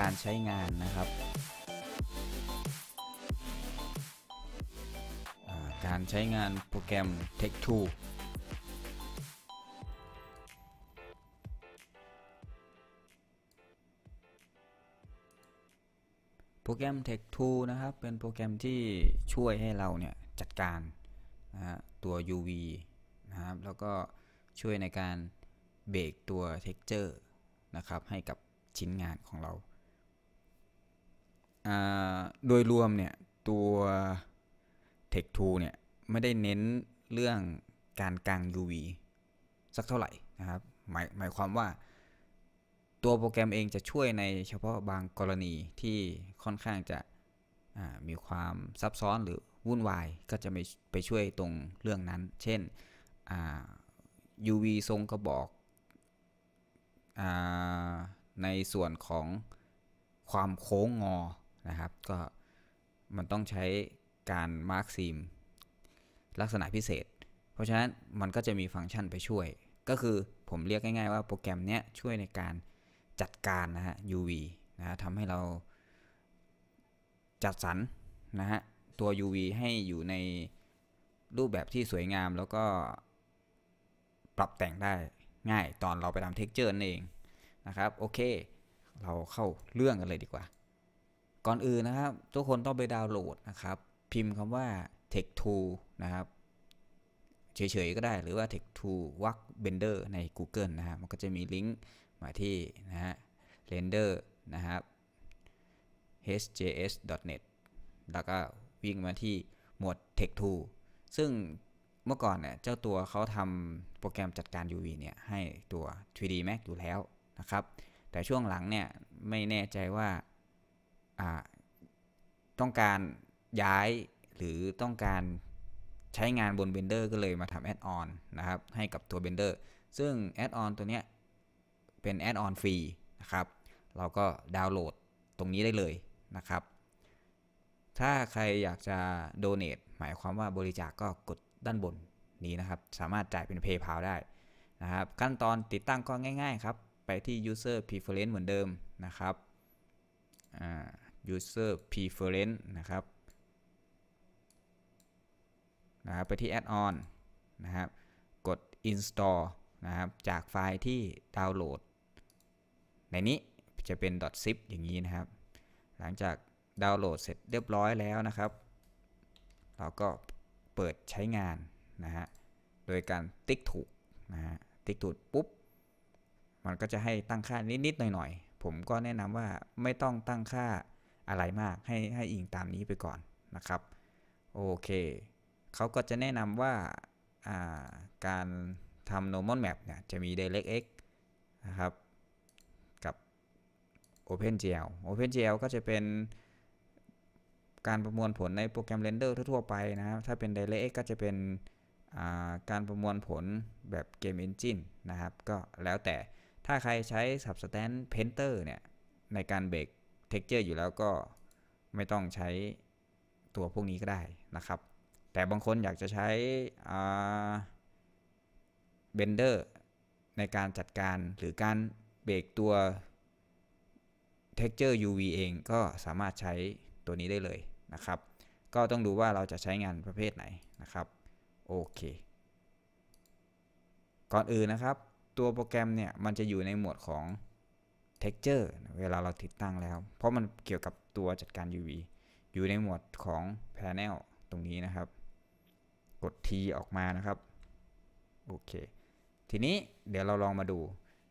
การใช้งานนะครับ การใช้งานโปรแกรม Tech t o o โปรแกรม Tech t o o นะครับ เป็นโปรแกรมที่ช่วยให้เราเนี่ยจัดการนะะตัว UV นะครับ แล้วก็ช่วยในการเบรกตัว Texture นะครับให้กับชิ้นงานของเราโดยรวม เนี่ย ตัว Tech 2เนี่ย ไม่ได้เน้นเรื่องการกาง UV สักเท่าไหร่ นะครับหมายหมายความว่าตัวโปรแกรมเองจะช่วยในเฉพาะบางกรณีที่ค่อนข้างจะมีความซับซ้อนหรือวุ่นวาย ก็จะไปไปช่วยตรงเรื่องนั้น เช่น UV ทรงกระบอกอในส่วนของความโค้งงอนะครับ ก็มันต้องใช้การ มาร์กซีม ลักษณะพิเศษ เพราะฉะนั้นมันก็จะมีฟังก์ชันไปช่วย ก็คือผมเรียกง่าย ๆ ว่าโปรแกรมเนี้ยช่วยในการจัดการนะฮะ UV นะฮะทำให้เราจัดสรรนะฮะ ตัว UV ให้อยู่ในรูปแบบที่สวยงามแล้วก็ปรับแต่งได้ง่ายตอนเราไปทำเท็กเจอร์นั่นเองนะครับ โอเค เราเข้าเรื่องกันเลยดีกว่าก่อนอื่นนะครับทุกคนต้องไปดาวน์โหลดนะครับ พิมพ์คำว่า tech to นะครับ เฉยๆก็ได้หรือว่า tech to w a k bender ใน Google นะฮะมันก็จะมี ลิงก์มาที่ นะฮะ render นะครับ hjs.net แล้วก็วิ่งมาที่หมวด tech to ซึ่งเมื่อก่อน เนี่ย เจ้าตัวเขาทำโปรแกรมจัดการ UV เนี่ยให้ตัว 3D Max อยู่แล้วนะครับ แต่ช่วงหลังเนี่ยไม่แน่ใจว่าต้องการย้ายหรือต้องการใช้งานบน b น e n d e r ก็เลยมาทำแอดออนนะครับ ให้กับตัว b น e n d e r ซึ่งแอดออนตัวเนี้ยเป็นแอดออนฟรีนะครับ เราก็ดาวน์โหลดตรงนี้ได้เลยนะครับ ถ้าใครอยากจะโดเน a t หมายความว่าบริจาคกก็กดด้านบนนี้นะครับ สามารถจ่ายเป็น PayPal ได้นะครับขั้นตอนติดตั้งก็ง่ายๆ ครับ ไปที่ user preference เหมือนเดิมนะครับอ่า user preference นะครับนะครับไปที่ add on นะครับ กด install นะครับ จากไฟล์ที่ดาวน์โหลดในนี้จะเป็น .zip อย่างนี้นะครับ หลังจากดาวน์โหลดเสร็จเรียบร้อยแล้วนะครับ เราก็เปิดใช้งานนะฮะโดยการติ๊กถูกนะฮะติ๊กถูกปุ๊บ มันก็จะให้ตั้งค่านิดๆหน่อยๆ ผมก็แนะนำว่าไม่ต้องตั้งค่าอะไร มาก ให้ให้อิงตามนี้ไปก่อนนะครับ โอเคเขาก็จะแนะนำว่าาการทำ normal map เนี่ยจะมี DirectX นะครับกับ OpenGL OpenGL ก็จะเป็นการประมวล ผลในโปรแกรมเรนเดอร์ทั่วไปนะครับถ้าเป็น DirectX ก็จะเป็นการประมวลผลแบบเกม Engine นะครับ ก็ แล้วแต่ถ้าใครใช้ Substance Painter เนี่ยในการเบรก texture อยู่แล้วก็ไม่ต้องใช้ตัวพวกนี้ก็ได้นะครับ แต่บางคนอยากจะใช้ Blender ในการจัดการหรือการเบรกตัว texture UV เองก็สามารถใช้ตัวนี้ได้เลยนะครับ ก็ต้องดูว่าเราจะใช้งานประเภทไหนนะครับ โอเค ก่อนอื่นนะครับตัวโปรแกรมเนี่ยมันจะอยู่ในหมวดของ texture เวลาเราติดตั้งแล้ว เพราะมันเกี่ยวกับตัวจัดการ UV อยู่ในหมวดของ panel ตรงนี้นะครับ กด T ออกมานะครับ โอเค ทีนี้เดี๋ยวเราลองมาดู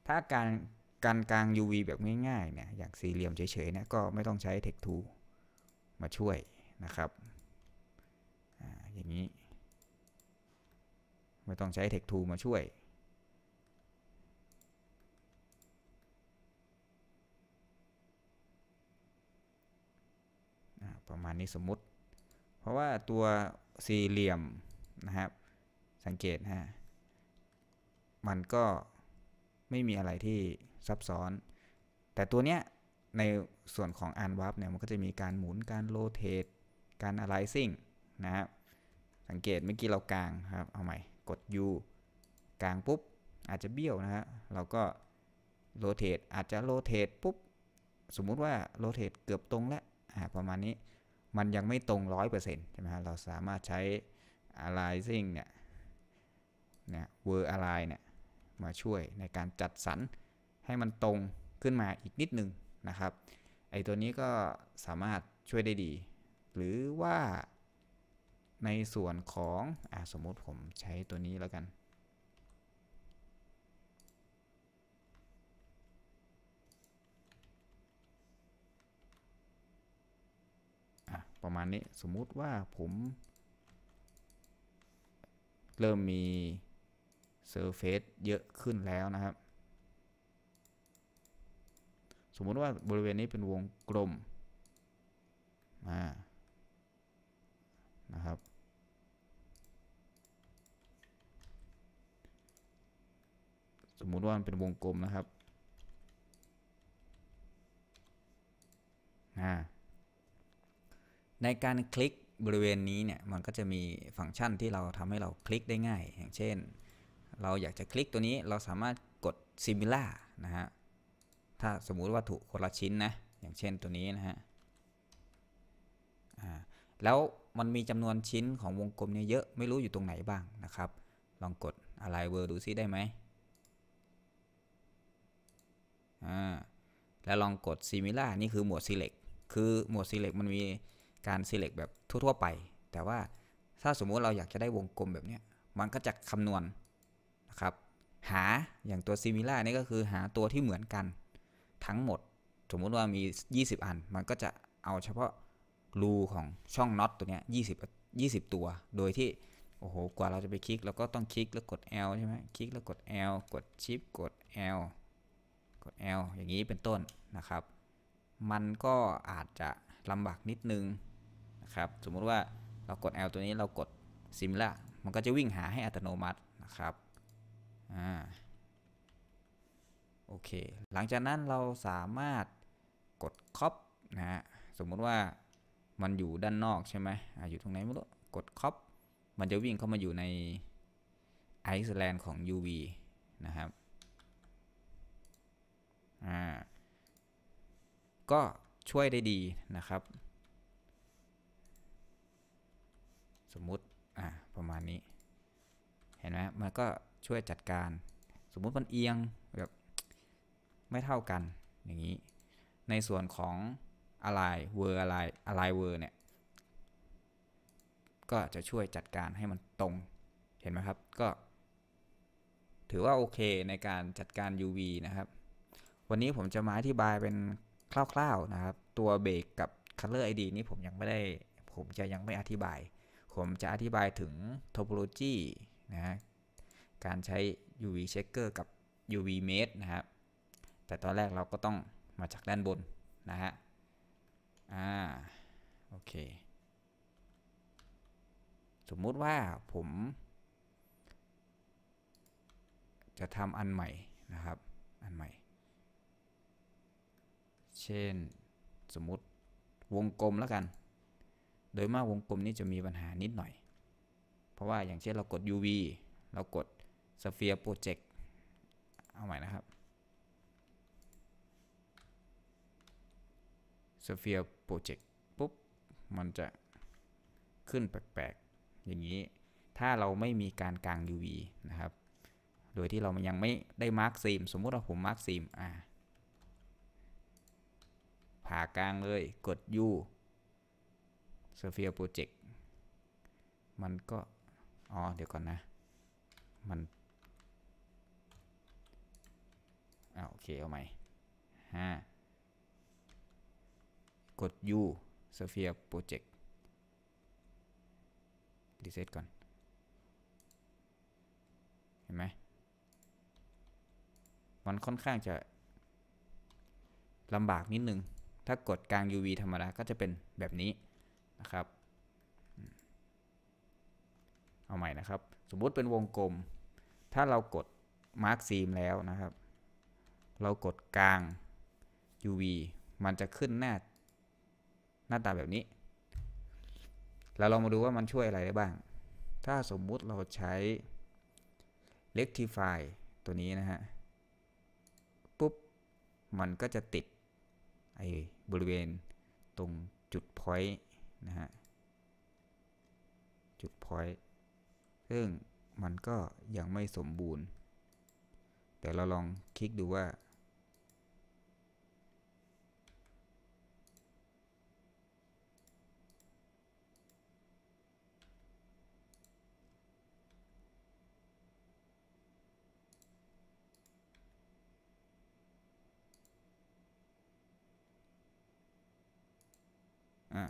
ถ้าการการกลาง UV แบบง่ายๆ เนี่ย อย่างสี่เหลี่ยมเฉยๆเนี่ยก็ไม่ต้องใช้ Tech Tool มาช่วยนะครับออย่างนี้ ไม่ต้องใช้ Tech Tool มาช่วยประมาณนี้สมมุติ เพราะว่าตัวสี่เหลี่ยมนะครับ สังเกตฮะมันก็ไม่มีอะไรที่ซับซ้อน แต่ตัวเนี้ยในส่วนของอันวับเนี่ยมันก็จะมีการหมุนการโรเตทการอะไรซิ่งนะครับสังเกตเมื่อกี้เรากลางครับ เอาใหม่กด U กลางปุ๊บอาจจะเบี้ยวนะฮะเราก็โรเตอาจจะโรเตปุ๊บสมมุติว่าโรเตเกือบตรงแล้วประมาณนี้มัน ยังไม่ตรง 100%ใช่ไหมฮะเราสามารถใช้ aliasing เนี่ยนะ w ว r ร align เนี่ยมาช่วยในการจัดสรรให้มันตรงขึ้นมาอีกนิดนึงนะครับ ไอตัวนี้ก็สามารถช่วยได้ดี หรือว่าในส่วนของอสมมติผมใช้ตัวนี้แล้วกันประมาณ นี้ สมมุติว่าผม เริ่มมี Surface เยอะขึ้นแล้วนะครับ สมมุติว่าบริเวณนี้เป็นวงกลมมานะครับ สมมุติว่ามันเป็นวงกลมนะครับอ่าในการคลิกบริเวณนี้เนี่ย มันก็จะมีฟังก์ชันที่เราทำให้เราคลิกได้ง่าย อย่างเช่น เราอยากจะคลิกตัวนี้ เราสามารถกด similar นะ ฮะ ถ้าสมมุติวัตถุคนละ ชิ้น นะ อย่างเช่น ตัวนี้ นะฮะ แล้ว มัน มีจำนวนชิ้นของวงกลมเนี่ยเยอะ ไม่รู้อยู่ตรงไหนบ้าง นะ ครับ ลองกดอะไรเวอร์ดูซิได้ไหมอ่า แล้วลองกด similar นี่คือหมวด select คือหมวด select มันมีการ select แบบทั่ว ๆ ไป แต่ว่า ถ้า สมมุติเราอยากจะได้วงกลมแบบนี้มันก็จะ คำนวณนะครับ หาอย่างตัว similar นี่ก็คือหาตัวที่เหมือนกัน ทั้งหมด สมมุติว่ามี 20 อัน มันก็จะเอาเฉพาะ รู ของช่องน็อตตัวนี้ย 20 20 ตัว โดยที่ โอ้โห กว่าเราจะไป คลิกเราก็ต้องคลิกแล้วกด L ใช่ไหมคลิกแล้วกด L กดชิปกด L กด L อย่างนี้เป็นต้นนะครับ มันก็อาจจะลำบากนิดนึงนะครับ สมมุติว่าเรากด L ตัวนี้เรากดซิมลามันก็จะวิ่งหาให้อัตโนมัตินะครับ อ่า โอเค หลังจากนั้นเราสามารถกด cop นะฮะสมมุติว่ามันอยู่ด้านนอกใช่ไหมออยู่ตรงไหนไม่รู้กด cop มันจะวิ่งเข้ามาอยู่ในไอซ์แลนด์ของ UV นะครับ อ่า ก็ช่วยได้ดีนะครับสมมุติ อ่าประมาณนี้ เห็นไหมมันก็ช่วยจัดการสมมุติมันเอียงแบบไม่เท่ากันอย่างนี้ ในส่วนของ อะไรเวอร์อะไร อะไรเวอร์เนี่ยก็จะช่วยจัดการให้มันตรงเห็นไหมครับ ก็ ถือว่าโอเคในการจัดการ UV นะครับ วันนี้ผมจะมาอธิบายเป็นคร่าวๆ นะครับ ตัวเบรกกับ Color ID นี้ผมยังไม่ได้ผมจะยังไม่อธิบายผม จะอธิบายถึง topology นะฮะการใช้ UV checker กับ UV m e t h นะครับ แต่ตอนแรกเราก็ต้องมาจาก ด้าน บน นะฮะอ่า โอเค สมมุติว่าผม จะทำอันใหม่นะครับ อันใหม่ เช่น สมมุติวงกลมแล้วกันโดยมาก วงกลม นี้จะมี ปัญหานิดหน่อย เพราะว่าอย่างเช่นเรากด UV เรากด Sphere Project เอาใหม่นะครับ Sphere Project ปุ๊บ มันจะขึ้นแปลกๆ อย่างนี้ ถ้าเราไม่มีการกลาง UV นะครับ โดยที่เรายังไม่ได้ มาร์กซีมสมมุติว่าผม มาร์กซีมอ่าผ่ากลางเลย กด U Sphere Project มันก็ อ๋อ เดี๋ยวก่อนนะ มันอ้าโอเค เอาใหม่ห้า กด U Sphere Project รีเซตก่อน เห็นไหมมันค่อนข้างจะลำบากนิดนึง ถ้ากดกลาง UV ธรรมดาก็จะเป็นแบบนี้ะครับ เอา ใหม่ นะ ครับ สมมุติเป็นวงกลม ถ้าเรากด มาร์กซีม แล้วนะครับ เรากดกลาง UV มันจะขึ้น หน้า หน้าตา แบบนี้ แล้วเรามาดูว่ามันช่วยอะไร ได้ บ้าง ถ้าสมมุติเราใช้ rectify ตัวนี้ นะ ฮะ ปุ๊บ มัน ก็จะติดไอ้บริเวณตรงจุด point นะฮะ จุดพอย n ซึ่งมัน ก็ยังไม่สมบูรณ์ แต่เราลองคลิกดูว่า อ่า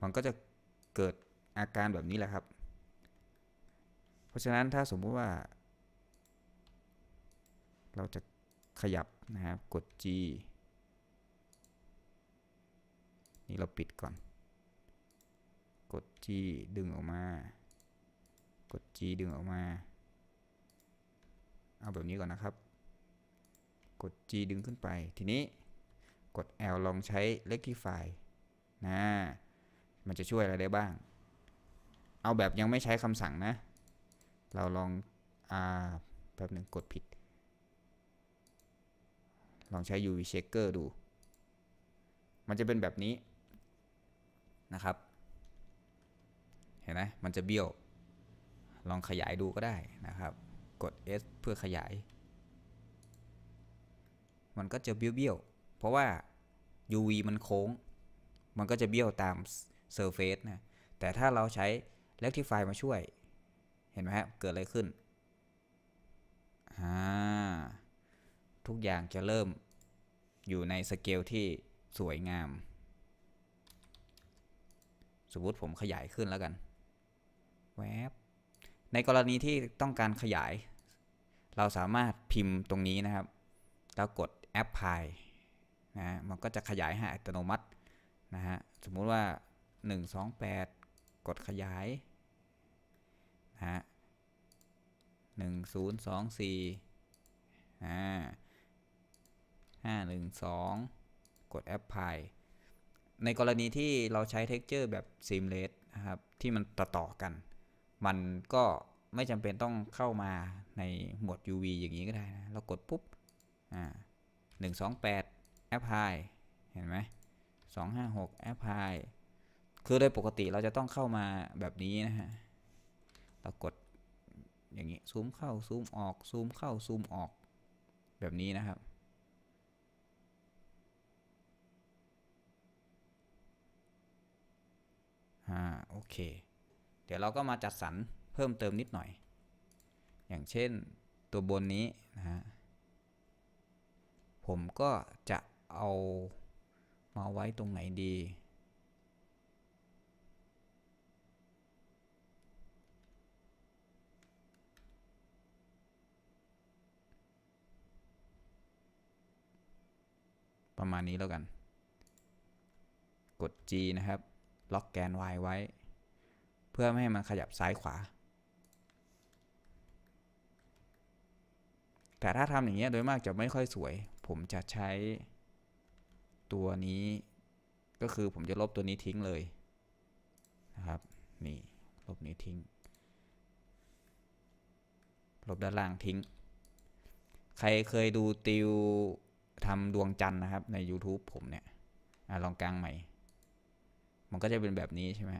มันก็จะเกิดอาการแบบนี้แหละครับ เพราะฉะนั้นถ้าสมมุติว่า เราจะขยับนะครับ กด G นี่เราปิดก่อน กด G ดึงออกมา กด G ดึงออกมา เอาแบบนี้ก่อนนะครับ กด G ดึงขึ้นไป ทีนี้กด L ลองใช้เล็กที่ไฟนะมันจะช่วย อะไร ได้บ้าง เอาแบบยังไม่ใช้คำสั่งนะ เราลองอแบบหนึ่งกดผิด ลองใช้ UV checker ดู มันจะเป็นแบบนี้นะครับ เห็นไหม มันจะ เบี้ยว ลองขยายดูก็ได้นะครับ กด S เพื่อขยาย มันก็จะเบี้ยวเบี้ยวเพราะว่า UV มันโค้ง มันก็จะ เบี้ยว ตาม Surface นะ แต่ถ้าเราใช้ Rectify มาช่วย เห็นไหมครับเกิดอะไรขึ้นทุกอย่างจะเริ่มอยู่ใน สเกล ที่สวยงาม สมมติผมขยายขึ้นแล้วกันแวบในกรณีที่ต้องการขยาย เราสามารถพิมพ์ตรงนี้นะครับ แล้วกด Apply นะมัน ก็จะขยายให้อัตโนมัติ นะ ฮะ สมมุติว่า128 กดขยายนะฮะ1024อ่า512 กด apply ในกรณีที่เราใช้เท็กเจอร์แบบ seamless นะครับ ที่มันต่อต่อ กัน มันก็ไม่จำเป็นต้องเข้ามาในหมวด UV อย่างนี้ก็ได้นะเรากดปุ๊บ อ่า 128 apply เห็นไหม256 apply คือโดยปกติเราจะต้องเข้ามาแบบนี้ นะฮะ เรา กด อย่างนี้ ซูมเข้าซูม ออก ซูม เข้า ซูม ออกแบบนี้นะครับอ่าโอเคเดี๋ยวเราก็มาจัดสรรเพิ่มเติมนิดหน่อย อย่างเช่นตัวบนนี้ นะฮะผมก็จะเอามา ไว้ตรงไหนดีประมาณ นี้ แล้วกัน กด G นะครับ ล็อกแกน Y ไว้ เพื่อ ไม่ ให้มันขยับซ้ายขวา แต่ถ้าทำอย่างเงี้ยโดยมากจะไม่ค่อยสวย ผมจะใช้ตัวนี้ ก็คือผมจะลบตัวนี้ทิ้งเลย นะครับ นี่ ลบนี้ทิ้ง ลบด้านล่างทิ้ง ใครเคยดูติวทำ ดวงจันทร์นะครับใน YouTube ผมเนี่ยอลอง กลางใหม่ มัน ก็จะเป็นแบบนี้ใช่ไหม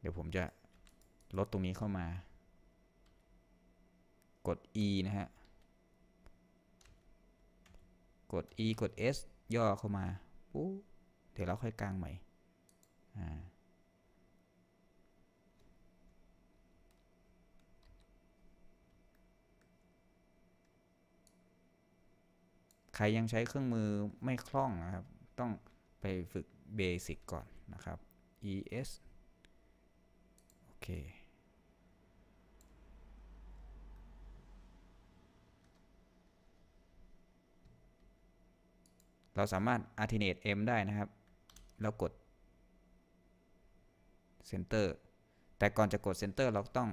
เดี๋ยวผมจะลดตรงนี้เข้ามา กด e นะฮะ กด e กด s ย่อเข้ามาปุ๊บเดี๋ยวเราค่อย กลางใหม่อ่าใครยังใช้เครื่องมือไม่คล่องนะครับ ต้องไปฝึกเบสิกก่อนนะครับ es โอเค เราสามารถ alternate m ได้นะครับ แล้วกด center แต่ก่อนจะกด center เราต้อง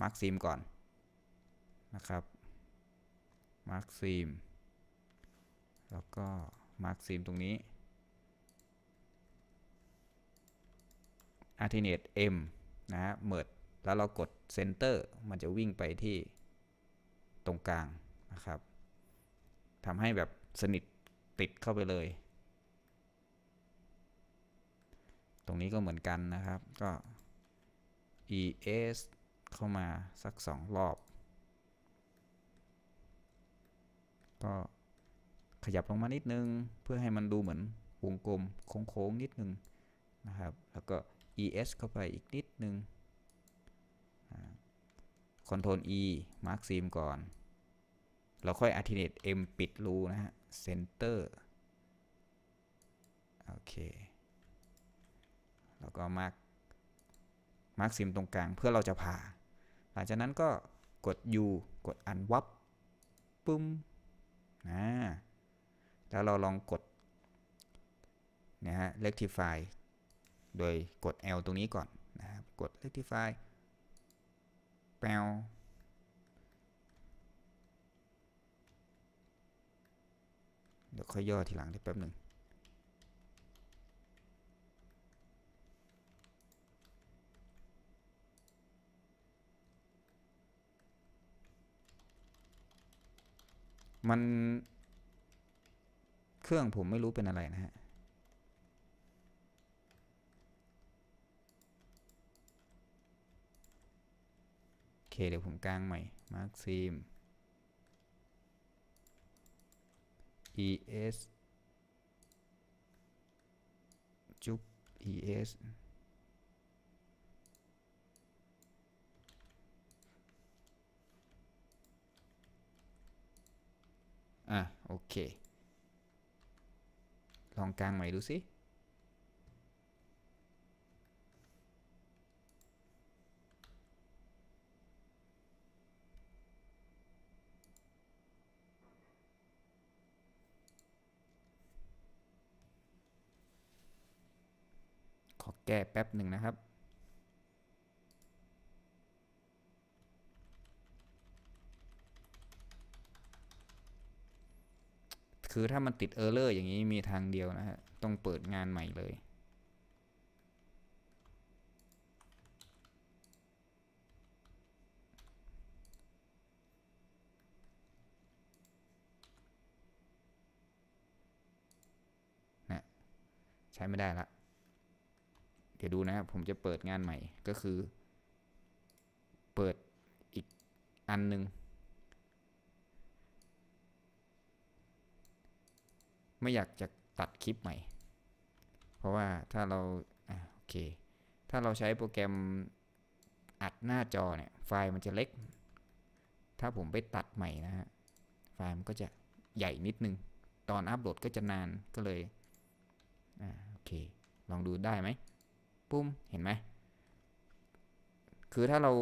mark s ี m ก่อนนะครับ mark s ี m แล้วก็ มาร์กซีมตรงนี้ alternate m นะฮะเมิดแล้วเรากด center มันจะวิ่งไปที่ตรงกลางนะครับทำให้แบบสนิท ติดเข้าไปเลย ตรงนี้ก็เหมือนกันนะครับก็ es เข้ามา สัก 2 รอบ ก็ขยับลงมานิดนึง เพื่อให้มันดูเหมือน วงกลม โค้งๆนิดนึง นะครับ แล้วก็ es เข้าไปอีกนิดนึงคอนโทรล E มาร์กซีมก่อน เราค่อยอั t ิเนต M ปิด รู นะฮะเซนเตอร์โอเค แล้วก็าร์ k มาร์ s ซีมตรงกลางเพื่อเราจะผ่า หลังจากนั้นก็กด U กด Unwrap ปุ้ม นะแล้วเราลองกดนะฮะ rectify โดยกด L ตรงนี้ก่อนนะครับกด rectify แปลเดี๋ยวค่อยย่อทีหลังได้แป๊บหนึ่งมันเครื่อง ผม ไม่ รู้ เป็น อะไร นะฮะ โอเค เดี๋ยว ผมกลาง ใหม่ มาร์คซีม es จุ๊บ es อ่ะ โอเคลองกลางใหม่ดูสิ ขอแก้แป๊บหนึ่งนะครับคือ ถ้า มัน ติดเออร์เลอร์อย่างนี้ มีทางเดียว นะฮะต้องเปิดงานใหม่เลยนะใช้ ไม่ ได้ ละ เดี๋ยวดู นะครับผม จะเปิดงานใหม่ก็คือเปิดอีกอันหนึ่งไม่อยากจะตัดคลิปใหม่ เพราะว่าถ้าเราอโอเค ถ้าเราใช้โปรแกรมอัดหน้าจอเนี่ย ไฟล์มันจะเล็ก ถ้าผมไปตัดใหม่นะฮะไฟล์มันก็จะใหญ่นิดนึง ตอนอัปโหลดก็จะนานก็เลยอ่าโอเค ลองดูได้ไหมปุ้มเห็นไหม คือถ้าเรา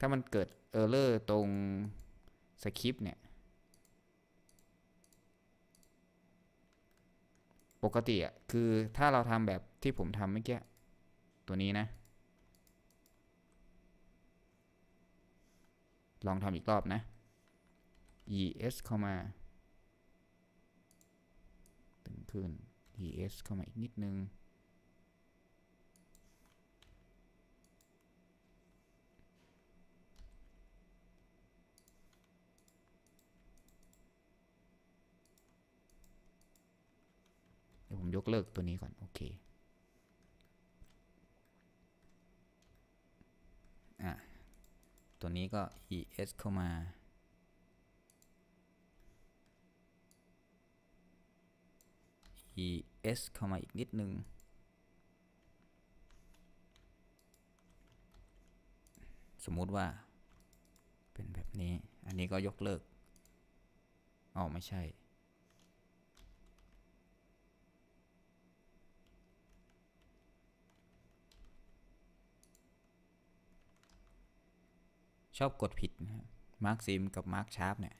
ถ้ามันเกิดเออร์เลอร์ตรงสคริปต์เนี่ยปกติอะคือถ้าเราทำแบบที่ผมทำเมื่อกี้ตัว นี้นะ ลองทำอีก รอบ นะ es เข้ามาตึงขึ้น es เข้ามาอีก นิดนึงยวผม ยก เลิก ตัว นี้ ก่อน โอเค อ่ะ ตัว นี้ ก็ es เข้ามา es เข้ามาอีก นิด นึง สมมุติว่าเป็นแบบนี้ อันนี้ ก็ ยกเลิกอ๋อไม่ ใช่ชอบ กดผิดนะมาร์คซิมกับมาร์คชาร์ปเนี่ย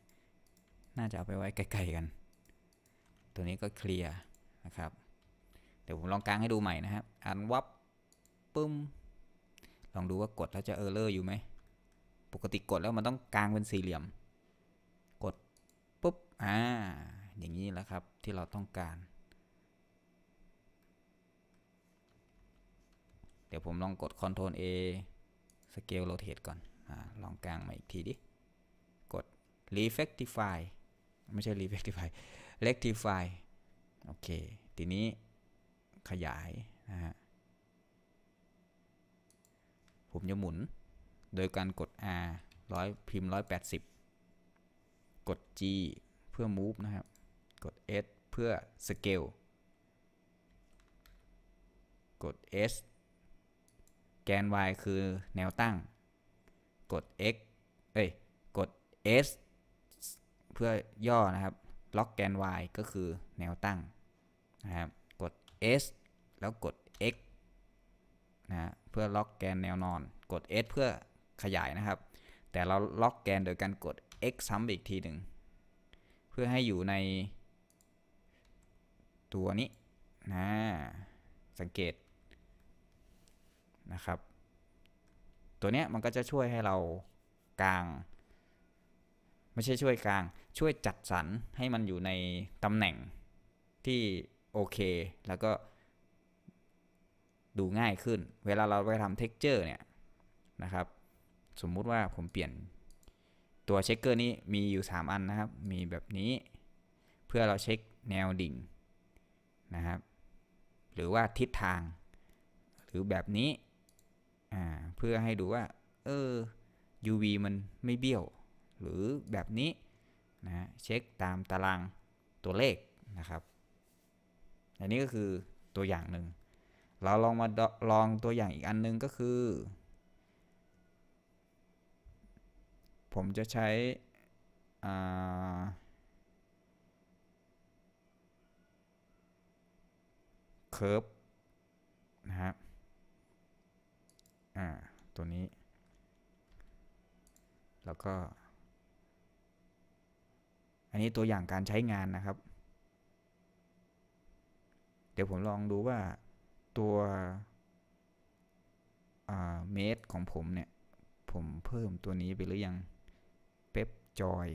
น่าจะเอาไปไว้ ไกลๆกัน ตัวนี้ก็เคลียร์นะครับ เดี๋ยวผมลองกลางให้ดูใหม่นะครับอันวับปึ้ม ลองดูว่ากดแล้วจะเออร์เลอร์อยู่ไหมปกติกดแล้วมันต้องกลางเป็นสี่เหลี่ยม กดปุ๊บ อ่า อย่างนี้แหละครับที่เราต้องการ เดี๋ยวผมลองกด Ctrl A สเกลโรเทตก่อนอลองกลางมาอีก ที ดิ กด refactify ไม่ใช่ refactify rectify โอเค ทีนี้ขยาย นะฮะ ผม จะ หมุน โดยการกด R 100พิมพ์180 กด G เพื่อ move นะครับ กด S เพื่อ scale กด S แกน y คือแนวตั้งกด x เอ้ย กด s เพื่อย่อนะครับ ล็อกแกน y ก็คือแนวตั้งนะครับ กด s แล้วกด x นะเพื่อล็อกแกนแนวนอน กด s เพื่อขยายนะครับ แต่เราล็อกแกนโดยการกด x ซ้ำอีกทีหนึ่งเพื่อให้อยู่ในตัวนี้นะ สังเกตนะครับตัวเนี้ยมันก็จะช่วยให้เรากลาง ไม่ใช่ช่วยกลางช่วยจัดสรรให้มันอยู่ในตำแหน่งที่โอเคแล้วก็ดูง่ายขึ้นเวลาเราไปทำเท็กเจอร์เนี่ยนะครับสมมุติว่าผมเปลี่ยนตัวเช็คเกอร์นี้มีอยู่ 3 อันนะครับ มีแบบนี้เพื่อเราเช็คแนวดิ่งนะครับ หรือว่าทิศทาง หรือแบบนี้เพื่อให้ดูว่าเออ UV มันไม่เบี้ยว หรือแบบนี้นะเช็คตามตารางตัวเลขนะครับ อันนี้ก็คือตัวอย่างหนึ่ง เราลองมาลองตัวอย่างอีกอันนึงก็คือ ผมจะใช้อ่าเคิร์ฟนะครับตัวนี้ แล้วก็ อันนี้ตัวอย่างการใช้งานนะครับ เดี๋ยวผมลองดูว่าตัวเมตรของผม เนี่ย ผมเพิ่มตัวนี้ไป หรือ ยัง เป๊ปจอย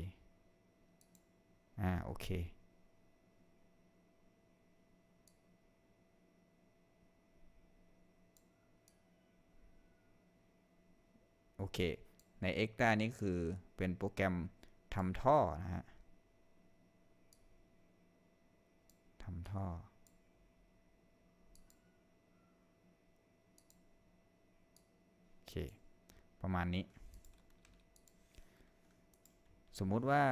อ่า โอเคโอเค ใน Extra นี่คือเป็นโปรแกรมทำท่อ นะ ฮะ ทำท่อ โอเค ประมาณนี้ สมมุติว่า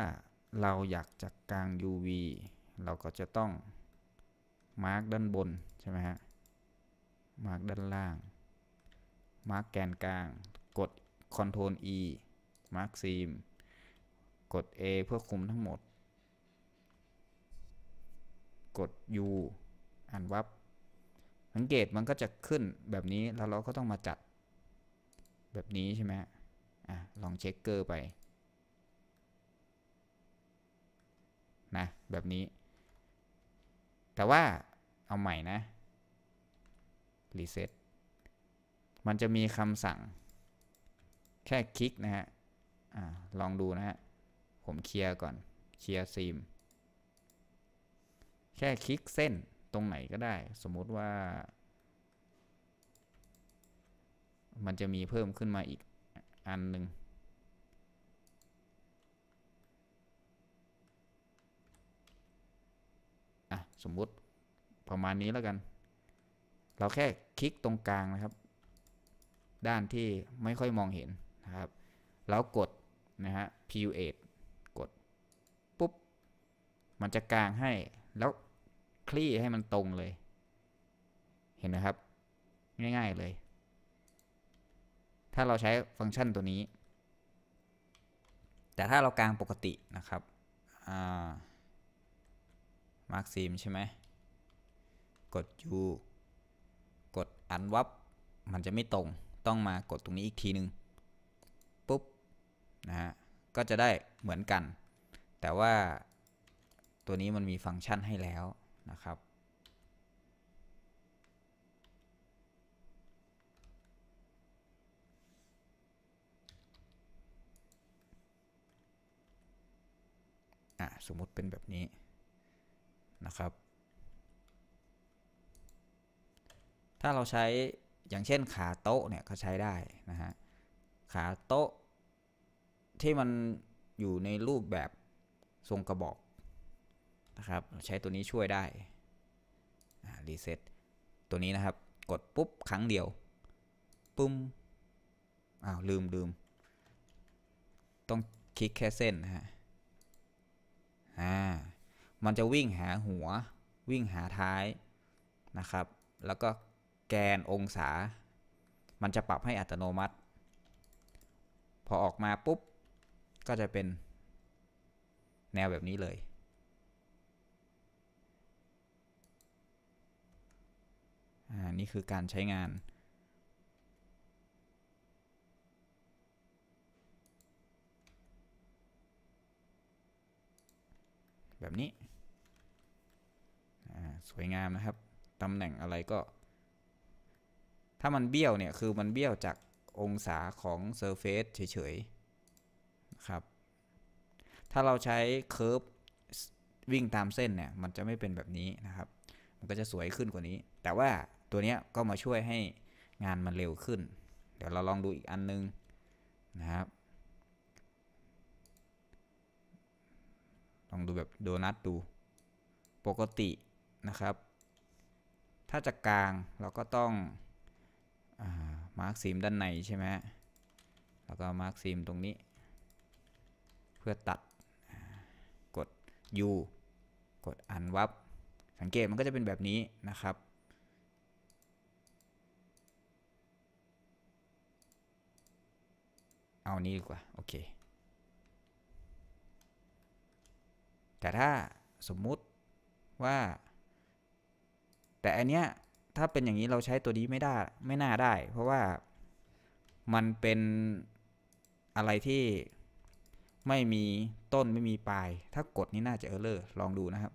เราอยากจะกลาง UV เราก็จะต้อง มาร์กด้านบน ใช่ไหมฮะ มาร์กด้านล่าง มาร์กแกนกลาง Ctrl E Mark Seam กด A เพื่อคุมทั้งหมด กด U อ่านวับ สังเกตมันก็จะขึ้นแบบนี้ แล้ว เราก็ ต้องมาจัดแบบนี้ ใช่ไหมอ่ะลอง เช็คเกอร์ ไป นะแบบนี้ แต่ว่าเอาใหม่ นะรีเซ็ต มันจะมีคำสั่งแค่ คลิก นะ ฮะ ลองดูนะ ฮะ ผม เคลียร์ก่อน เคลียร์ซีมแค่คลิกเส้นตรงไหนก็ได้ สมมติว่า มันจะมีเพิ่มขึ้นมาอีกอันหนึ่งอ่ะสมมุติประมาณนี้แล้วกัน เราแค่คลิกตรงกลางนะครับ ด้านที่ไม่ค่อยมองเห็นนะครับแล้วกด นะฮะ PU8 กด ปุ๊บ มันจะกลางให้ แล้วคลี่ให้มันตรงเลย เห็นนะครับ ง่าย ๆ เลย ถ้าเราใช้ฟังก์ชันตัวนี้ แต่ถ้าเรา กลางปกตินะครับมาร์คซีมใช่ไหม กด U กดอันวับมันจะไม่ตรง ต้องมากดตรงนี้อีกทีนึงนะฮะก็จะได้เหมือนกัน แต่ว่าตัวนี้มันมีฟังก์ชันให้แล้ว นะครับ สมมุติเป็นแบบนี้ นะครับ ถ้าเราใช้ อย่างเช่นขาโต๊ะ เนี่ย ก็ ใช้ได้ นะฮะ ขาโต๊ะที่มัน อยู่ในรูปแบบทรงกระบอกนะครับใช้ตัวนี้ช่วยได้รีเซ็ตตัวนี้ นะครับ กดปุ๊บครั้ง เดียวปุ๊มอ้าวลืมลืม ต้องคลิกแค่ เส้นฮะอ่ามันจะวิ่งหาหัววิ่งหาท้าย นะครับ แล้วก็แกนองศา มันจะปรับให้อัตโนมัติ พอออกมาปุ๊บก็จะเป็นแนวแบบนี้เลย อ่านี่คือการใช้งาน แบบนี้ สวยงามนะครับ ตำแหน่งอะไรก็ ถ้ามันเบี้ยว เนี่ย คือมันเบี้ยวจากองศาของ Surface เฉย ๆครับ ถ้าเราใช้เคอร์ฟวิ่งตามเส้นเนี่ย มันจะไม่เป็นแบบนี้นะครับ มันก็จะสวยขึ้นกว่านี้ แต่ว่าตัวนี้ก็มาช่วยให้งานมันเร็วขึ้น เดี๋ยวเราลองดูอีกอัน นึง นะครับ ลองดูแบบโดนัทดู ปกตินะครับ ถ้าจะกลางเราก็ต้องมาร์กซีมด้านในใช่ไหมแล้วก็มาร์กซีมตรงนี้เพื่อ ตัดกด U กดอันวับสังเกตมันก็จะเป็นแบบนี้นะครับ เอา นี้ดีกว่า โอเค แต่ถ้าสมมุติว่า แต่ อันเนี้ยถ้าเป็นอย่างนี้เราใช้ตัวนี้ไม่ได้ ไม่ น่า ได้ เพราะว่ามันเป็นอะไรที่ไม่มีต้นไม่มี ปลาย ถ้ากดนี่น่าจะเออร์เลอร์ลองดูนะครับ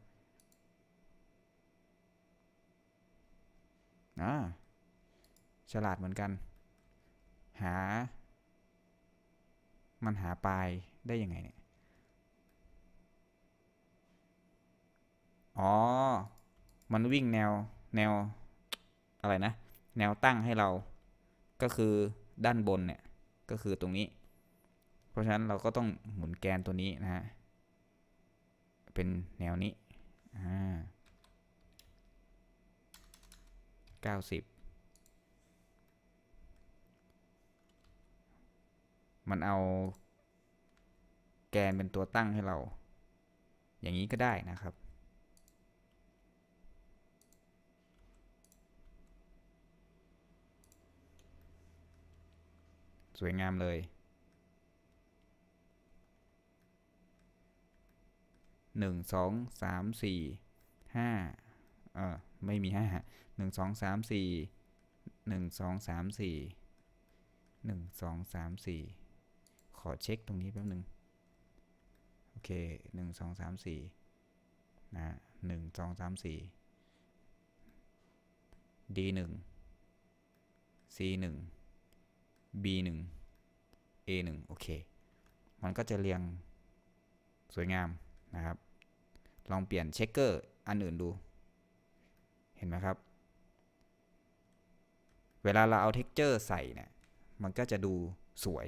นะฉลาดเหมือนกัน หา มันหา ปลาย ได้ ยัง ไงเนี่ยอ๋อ มันวิ่งแนวแนว อะไร นะ แนวตั้งให้เรา ก็คือด้านบน เนี่ย ก็คือตรงนี้ราะฉะนั้นเราก็ต้องหมุนแกนตัวนี้ นะฮะ เป็นแนวนี้ 90 มันเอา แกนเป็นตัวตั้งให้เรา อย่างนี้ก็ได้นะครับ สวยงามเลยหนึ่งสองสามสี่ห้าเออไม่มีห้าหนึ่งสองสามสี่หนึ่งสองสามสี่หนึ่งสองสามสี่ขอเช็คตรงนี้แป๊บหนึ่งโอเคหนึ่งสองสามสี่นะหนึ่งสองสามสี่ดีหนึ่ง C หนึ่ง B หนึ่ง A หนึ่งโอเค มันก็จะเรียงสวยงามนะครับลองเปลี่ยนเช็คเกอร์อันอื่นดู เห็นไหมครับ เวลาเราเอาเท็กเจอร์ใส่เนี่ย มันก็จะดูสวย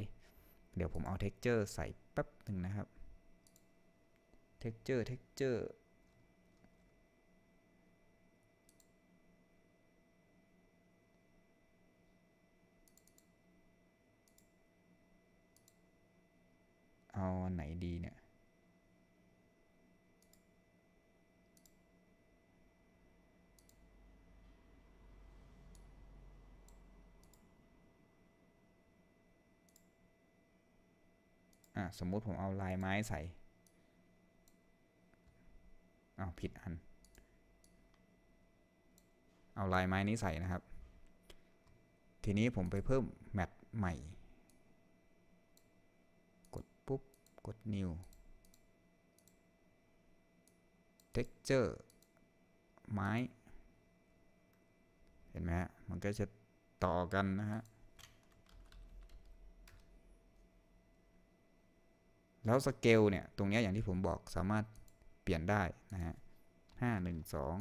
เดี๋ยวผมเอาเท็กเจอร์ใส่แป๊บหนึ่งนะครับ เท็กเจอร์ เท็กเจอร์ เอาอันไหนดีเนี่ย่ะสมมุติ ผม เอา ลาย ไม้ใส่เอาผิด อัน เอาลายไม้นี้ใส่นะครับ ทีนี้ผมไปเพิ่ม แมทใหม่ กด ปุ๊บ กด new texture ไม้ เห็นไหมฮะ มันก็จะต่อกันนะฮะแล้ว สเกล เนี่ย ตรงนี้อย่างที่ผมบอกสามารถเปลี่ยนได้ นะฮะห้าหนึ่งสอง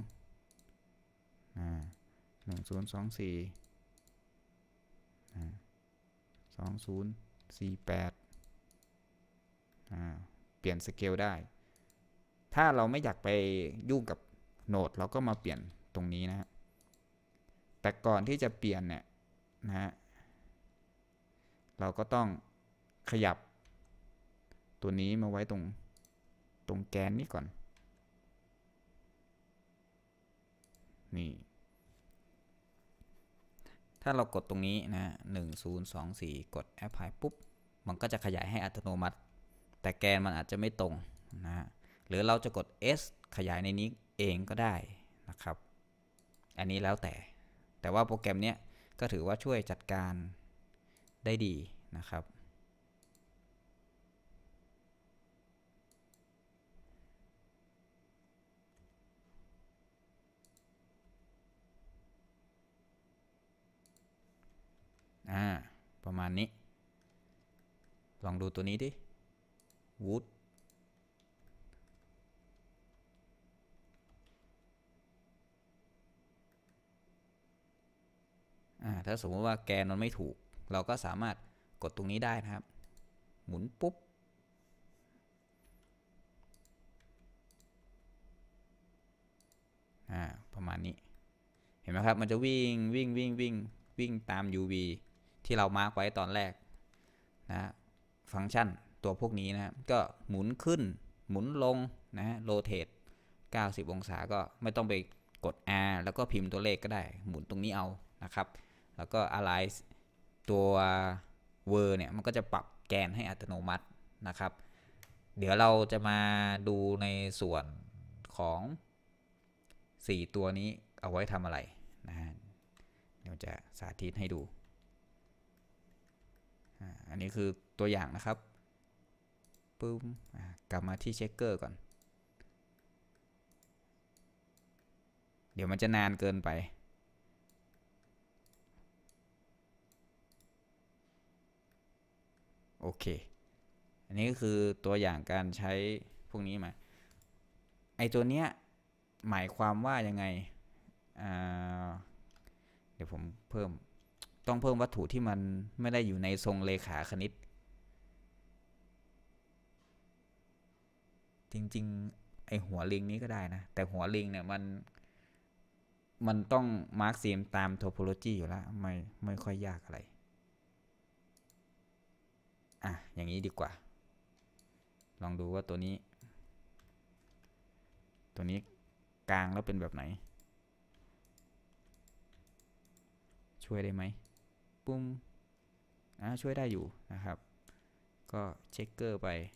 หนึ่งศูนย์สองสี่สองศูนย์สี่แปดเปลี่ยน สเกล ได้ ถ้าเราไม่อยากไป ยุ่งกับ โนด เราก็มาเปลี่ยนตรงนี้ นะฮะแต่ก่อนที่จะเปลี่ยนเนี่ยนะฮะเราก็ต้องขยับตัวนี้มาไว้ตรง ตรง แกนนี้ก่อน นี่ ถ้าเรากดตรงนี้นะหนนึ่งศูย์สองสี่กด apply ปุ๊บ มันก็จะขยายให้อัตโนมัติ แต่แกนมันอาจจะไม่ตรงนะหรือเราจะกด S ขยายในนี้เองก็ได้นะครับ อันนี้แล้วแต่แต่ว่าโปรแกรมเนี้ยก็ถือว่าช่วยจัดการได้ดีนะครับอ่าประมาณนี้ ลองดูตัวนี้ดิ wood ถ้าสมมติว่าแกนมันไม่ถูก เราก็สามารถกดตรงนี้ได้นะครับ หมุนปุ๊บ อ่า ประมาณนี้ เห็นไหมครับ มัน จะวิ่ง วิ่ง วิ่ง วิ่ง วิ่งตาม UV ที่เรามาร์กไว้ตอนแรก นะ ฟังก์ชันตัวพวกนี้ นะ ก็หมุนขึ้นหมุนลง นะโรเตท90 องศาก็ไม่ต้องไปกด R แล้วก็พิมพ์ตัวเลขก็ได้หมุนตรงนี้เอา นะ ครับ แล้วก็ align ตัวเวอร์ เนี่ย มัน ก็จะปรับแกนให้อัตโนมัตินะครับ เดี๋ยวเราจะมาดูในส่วนของ 4 ตัวนี้เอาไว้ทำอะไรนะฮะเดี๋ยวจะสาธิตให้ดูอันนี้คือตัวอย่างนะครับ ปุ๊บกลับมาที่ เช็คเกอร์ ก่อน เดี๋ยวมันจะนานเกินไป โอเค อันนี้ ก็ คือตัวอย่างการใช้ พวก นี้มา ไอตัว เนี้ย หมายความว่ายังไง เดี๋ยวผมเพิ่มต้องเพิ่ม วัตถุที่มันไม่ได้อยู่ในทรงเลขาคณิต จริงๆไอหัวลิงนี้ก็ได้นะ แต่หัวลิงเนี่ยมัน มันต้อง มาร์กซีมตามโทโพโลจีอยู่ แล้ว ไม่ ไม่ค่อยยากอะไร อ่ะ อย่างนี้ดีกว่า ลองดูว่าตัวนี้ ตัวนี้กลางแล้วเป็นแบบไหน ช่วยได้ไหมปุ่มช่วยได้อยู่นะครับ ก็ เช็คเกอร์ ไป เดี๋ย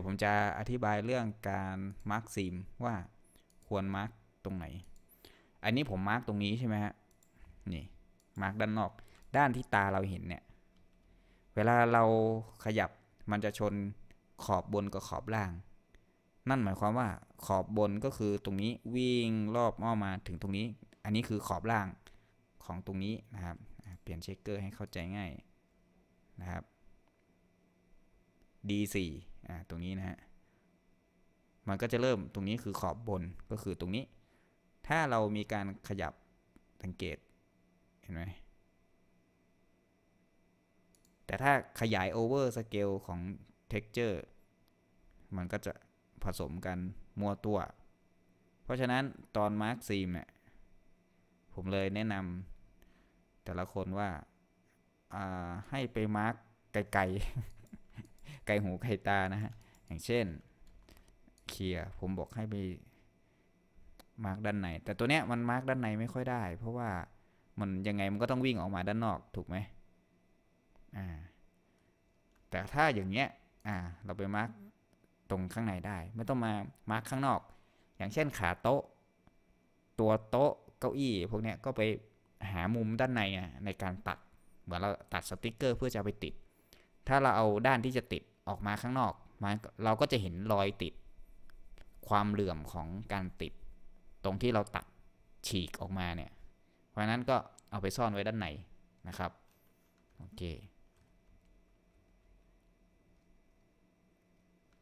วผมจะอธิบายเรื่องการ มาร์กซิมว่าควร มาร์กตรงไหนอันนี้ ผม มาร์กตรงนี้ ใช่ไหมฮะนี่ มาร์กด้านนอกด้านที่ตาเราเห็น เนี่ย เวลาเราขยับมันจะชนขอบบนกับขอบ ล่าง นั่นหมายความว่าขอบบนก็คือตรงนี้วิ่งรอบอ้อมาถึงตรงนี้ อันนี้คือขอบล่าง ของตรงนี้ นะ ครับเปลี่ยนเช็คเกอร์ ให้เข้าใจง่ายนะครับ D4 อ่าตรงนี้นะฮะมันก็จะเริ่มตรงนี้คือขอบบนก็คือตรงนี้ถ้าเรามีการขยับสังเกตเห็นไหมแต่ถ้าขยายโอเวอร์สเกลของเท็กเจอร์มันก็จะผสมกันมัวตัว เพราะฉะนั้นตอน มาร์คซีมเนี่ยผมเลยแนะนำแต่ละคนว่าาให้ไป มาร์คไกลๆไกล หู ไกล ตา นะฮะอย่างเช่นเคลียผมบอกให้ ไปมาร์กด้านในแต่ตัวเนี้ย มันมาร์กด้านในไม่ค่อยได้ เพราะว่ามันยังไงมันก็ต้องวิ่งออกมาด้านนอกถูกไหมอ่า แต่ถ้าอย่างเงี้ย อ่า เราไปมาร์กตรงข้างในได้ ไม่ต้องมามาร์กข้างนอก อย่างเช่นขาโต๊ะ ตัวโต๊ะ เก้าอี้พวกเนี้ยก็ไปหามุมด้านในในการตัดเหมือนเราตัดสติกเกอร์เพื่อจะไปติด ถ้าเราเอาด้านที่จะติดออกมาข้างนอกมาเราก็จะเห็นรอยติด ความเหลื่อมของการติดตรงที่เราตัดฉีก ออกมา เนี่ยเพราะนั้นก็เอาไปซ่อนไว้ด้านในนะครับ โอเค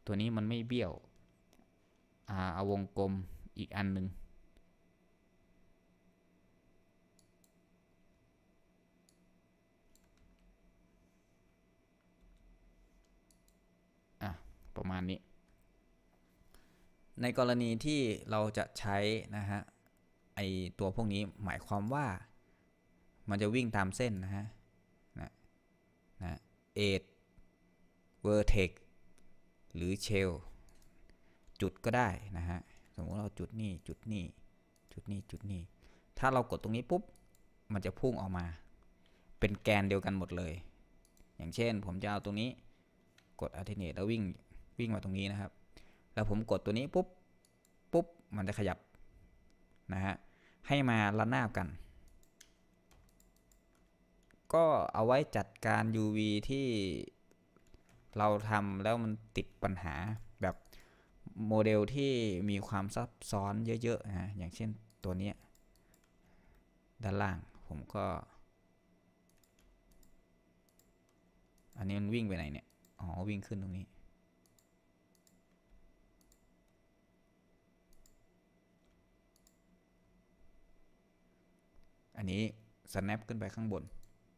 ตัวนี้มันไม่ เบี้ยวอาเอาวงกลมอีกอันหนึ่งประมาณนี้ในกรณีที่เราจะใช้ นะ ฮะไอตัวพวกนี้หมายความว่า มันจะวิ่งตามเส้น นะ ฮะนะนะเอทเวอร์เทกหรือเชลจุดก็ได้ นะ ฮะสมมติเราจุดนี่จุดนี่จุดนี่จุดนี่ถ้าเรากดตรงนี้ปุ๊บมันจะพุ่งออกมา เป็นแกนเดียวกันหมดเลย อย่างเช่นผมจะ เอา ตรงนี้กดอัลเทเนตแล้ววิ่งวิ่งมาตรงนี้นะครับแล้ว ผมกดตัวนี้ ปุ๊บ ปุ๊บ มันจะขยับ นะ ฮะ ให้มาระนาบกัน ก็เอาไว้จัดการ UV ที่เราทำแล้ว มัน ติดปัญหาแบบโมเดลที่มีความซับซ้อนเยอะๆนะอย่างเช่นตัวนี้ ด้านล่างผมก็ อันนี้ มัน วิ่ง ไป ไหน เนี่ย อ๋อ วิ่งขึ้นตรงนี้อันนี้ snap ขึ้นไปข้างบน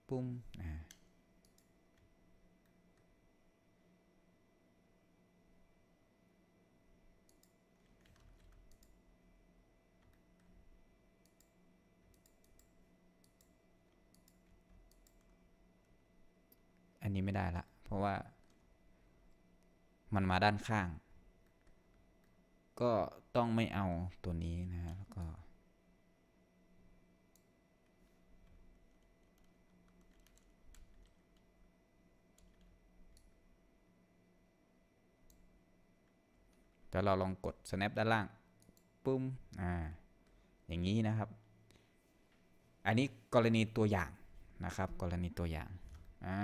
ปุ้มอะอันนี้ไม่ได้ละ เพราะว่ามันมาด้านข้าง ก็ต้องไม่เอาตัวนี้นะแล้วก็แล้วเราลองกด snap ด้านล่างปุ้มอ่าอย่างนี้นะครับ อันนี้กรณีตัวอย่างนะครับ กรณีตัวอย่างอ่า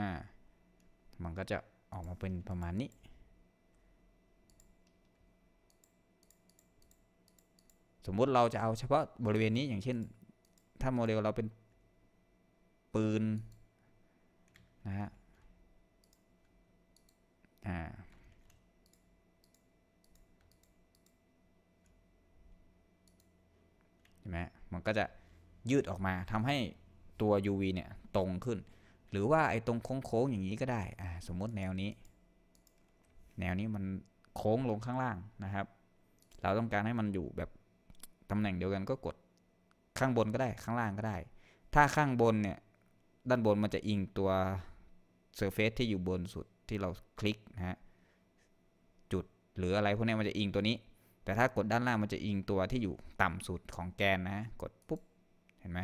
มันก็จะออกมาเป็นประมาณนี้ สมมุติเราจะเอาเฉพาะบริเวณนี้อย่างเช่น ถ้าโมเดลเราเป็นปืนนะฮะอ่ามันก็จะยืดออกมาทำให้ตัว UV เนี่ย ตรงขึ้น หรือว่าไอ้ตรง โค้งๆอย่างนี้ก็ได้อ่าสมมติแนวนี้ แนวนี้มันโค้งลงข้างล่างนะครับ เราต้องการให้มันอยู่แบบตำแหน่งเดียวกันก็กดข้างบนก็ได้ข้างล่างก็ได้ ถ้าข้างบนเนี่ยด้านบนมันจะอิงตัว Surface ที่อยู่บนสุดที่เราคลิกนะฮะจุดหรืออะไรพวกนี้มันจะอิงตัวนี้แต่ ถ้า กด ด้านล่าง มัน จะ อิงตัวที่อยู่ต่ำสุดของแกนนะ กดปุ๊บ เห็นไหม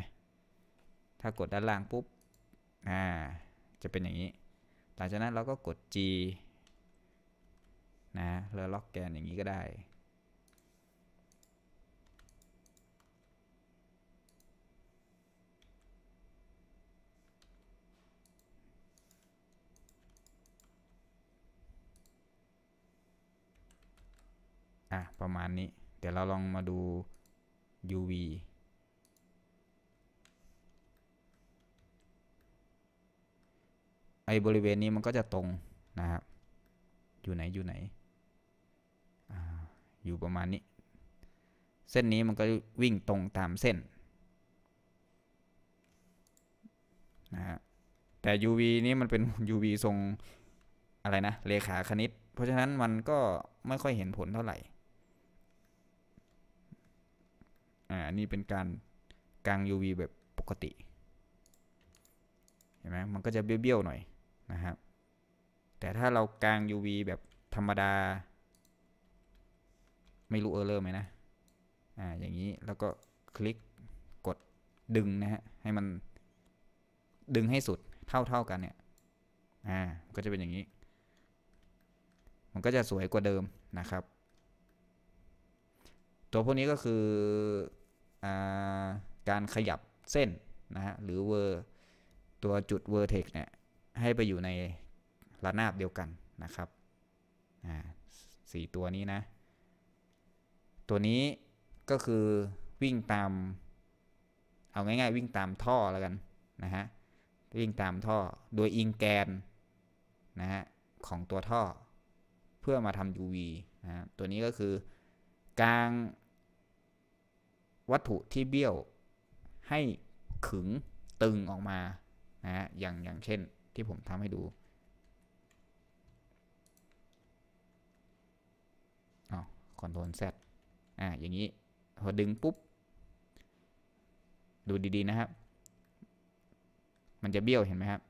ถ้ากดด้านล่างปุ๊บอ่าจะเป็นอย่างนี้หลังจากนั้นเราก็กด G นะแล้วล็อกแกนอย่างนี้ก็ได้อ่ะ ประมาณนี้เดี๋ยวเราลองมาดู UV ไอ้บริเวณนี้มันก็จะตรง นะครับอยู่ไหน อยู่ไหนอยู่ประมาณ นี้ เส้นนี้มันก็วิ่งตรงตามเส้นนะฮะแต่ UV นี้ มันเป็น UV ทรง อะไร นะ เลขาคณิต เพราะฉะนั้นมันก็ไม่ค่อยเห็นผลเท่าไหร่อ่านี่ เป็นการกลาง UV แบบปกติ เห็นไหมมันก็จะเบี้ยวๆหน่อยนะครับแต่ถ้าเรากลาง UV แบบธรรมดา ไม่รู้เออร์เลอร์ไหมนะอ่าอย่างนี้แล้ว ก็คลิกกดดึงนะฮะให้มันดึงให้สุดเท่าๆกันเนี่ยอ่าก็จะเป็นอย่างนี้ มันก็จะสวย กว่าเดิมนะครับตัว พวก นี้ ก็ คืออการขยับเส้น นะฮะ หรือเวอร์ตัวจุดเวอร์เทกเนี่ยให้ไปอยู่ในระนาบเดียวกันนะครับสี่ตัวนี้นะตัวนี้ก็คือวิ่งตามเอาง่ายๆวิ่งตามท่อแล้วกันนะฮะวิ่งตามท่อโดยอิงแกนนะฮะของตัวท่อ เพื่อมาทำ UV นะฮะตัวนี้ก็คือกลางวัตถุที่เบี้ยวให้ ขึงตึงออกมานะฮะอย่างอย่างเช่นที่ผมทำให้ดูคอนโทรลซตอ่าอย่างนี้พอดึงปุ๊บ ดูดีๆนะครับ มันจะเบี้ยว เห็นไหมครับ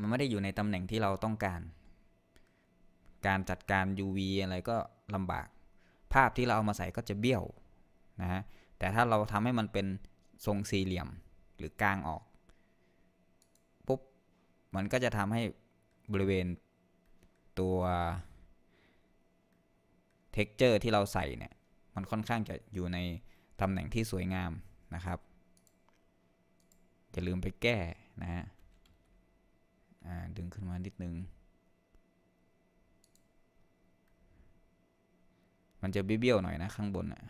มัน ไม่ ได้อยู่ในตำแหน่งที่เราต้องการ การจัดการ UV อะไร ก็ลำบากภาพที่เรา เอา มาใส่ก็จะเบี้ยวนะฮะแต่ถ้าเราทำให้ มัน เป็นทรงสี่เหลี่ยมหรือ กลางออก ปุ๊บ มันก็จะทำให้บริเวณตัว เท็กเจอร์ ที่เราใส่ เนี่ย มันค่อนข้างจะอยู่ในตำแหน่งที่สวยงามนะครับอย่าลืมไปแก้ นะฮะดึงขึ้นมา นิด นึง มันจะเบี้ยวๆหน่อย นะ ข้างบนอ่ะ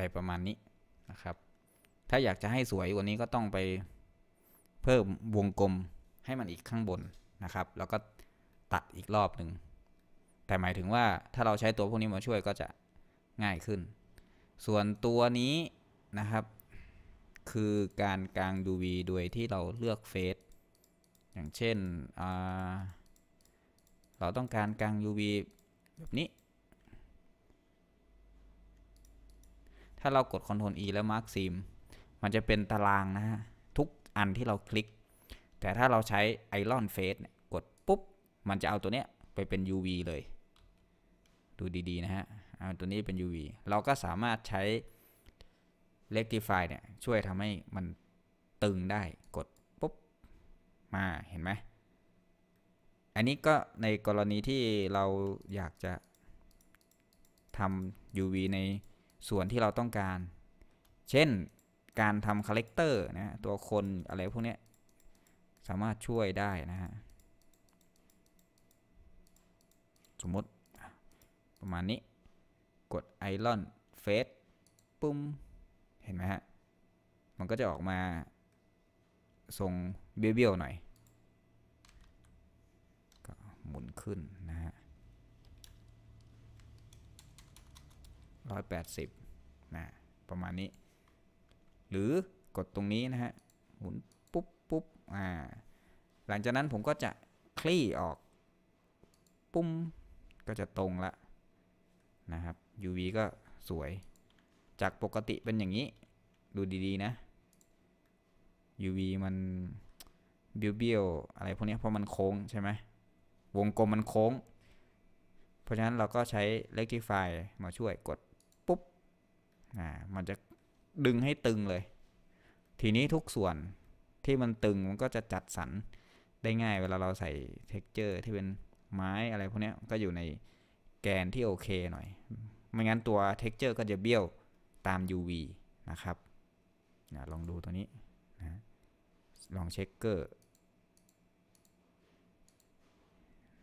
ไรประมาณนี้นะครับ ถ้าอยากจะให้สวยกว่านี้ก็ต้องไปเพิ่มวงกลมให้มันอีกข้างบนนะครับ แล้วก็ตัดอีกรอบหนึ่ง แต่หมายถึงว่าถ้าเราใช้ตัวพวกนี้มาช่วยก็จะง่ายขึ้น ส่วนตัวนี้นะครับ คือการกลางดูวีโดยที่เราเลือกเฟสอย่างเช่น เราต้องการกลาง UV แบบนี้ถ้าเรากด Ctrl E แล้ว Mark ซีมมันจะเป็นตาราง นะฮะ ทุกอันที่เราคลิก แต่ถ้าเราใช้ Iron Face เนี่ยกด ปุ๊บ มันจะเอาตัวเนี้ยไปเป็น UV เลย ดูดีๆนะฮะเอาตัวนี้เป็น UV เราก็สามารถใช้ Rectify เนี่ย ช่วยทำให้มันตึงได้กด ปุ๊บ มาเห็นไหมอันนี้ก็ในกรณีที่เราอยากจะทำ UV ในส่วน ที่เราต้องการ เช่น การทำคาแรคเตอร์นะ ตัวคน อะไร พวกนี้สามารถช่วยได้ นะ ฮะ สมมติประมาณนี้ กด ไอรอน เฟสปุ้มเห็นไหมฮะ มัน ก็จะออกมาทรงเบี้ยวๆหน่อยก็หมุนขึ้น180นะ ประมาณนี้ หรือกดตรงนี้ นะฮะ หมุนปุ๊บปุ๊บอ่า หลังจากนั้นผมก็จะคลี่ออก ปุ้มก็จะตรงละ นะครับ UV ก็สวย จากปกติเป็นอย่างนี้ ดูดีๆนะ UV มันเบี้ยวๆอะไร พวกนี้เพราะมัน โค้งใช่ไหม วงกลม มัน โค้ง เพราะฉะนั้นเราก็ใช้ rectify มาช่วยกดอ่ามันจะดึงให้ตึงเลย ทีนี้ทุกส่วนที่มันตึง มันก็จะจัดสรรได้ง่าย เวลาเราใส่เท็กเจอร์ที่เป็นไม้อะไร พวกนี้ก็อยู่ในแกนที่ โอเค หน่อย ไม่งั้นตัวเท็กเจอร์ก็จะเบี้ยวตาม UV นะครับนะลองดูตัวนี้นะลองเช็คเกอร์